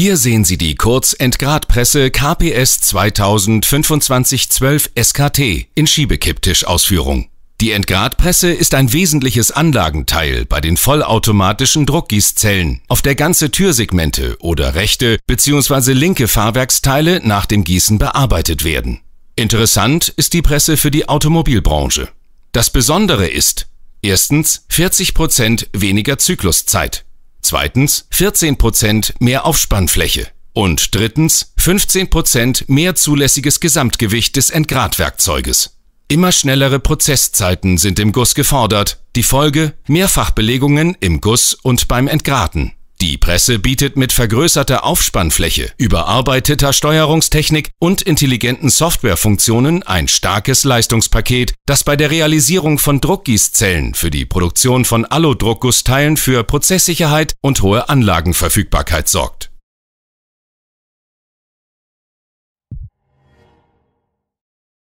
Hier sehen Sie die Kurz-Entgradpresse KPS 2025-12 SKT in Schiebekipptisch-Ausführung. Die Entgradpresse ist ein wesentliches Anlagenteil bei den vollautomatischen Druckgießzellen, auf der ganze Türsegmente oder rechte bzw. linke Fahrwerksteile nach dem Gießen bearbeitet werden. Interessant ist die Presse für die Automobilbranche. Das Besondere ist, erstens 40% Prozent weniger Zykluszeit, Zweitens 14% mehr Aufspannfläche. Und drittens 15% mehr zulässiges Gesamtgewicht des Entgratwerkzeuges. Immer schnellere Prozesszeiten sind im Guss gefordert. Die Folge Mehrfachbelegungen im Guss und beim Entgraten. Die Presse bietet mit vergrößerter Aufspannfläche, überarbeiteter Steuerungstechnik und intelligenten Softwarefunktionen ein starkes Leistungspaket, das bei der Realisierung von Druckgießzellen für die Produktion von alu Aludruckgussteilen für Prozesssicherheit und hohe Anlagenverfügbarkeit sorgt.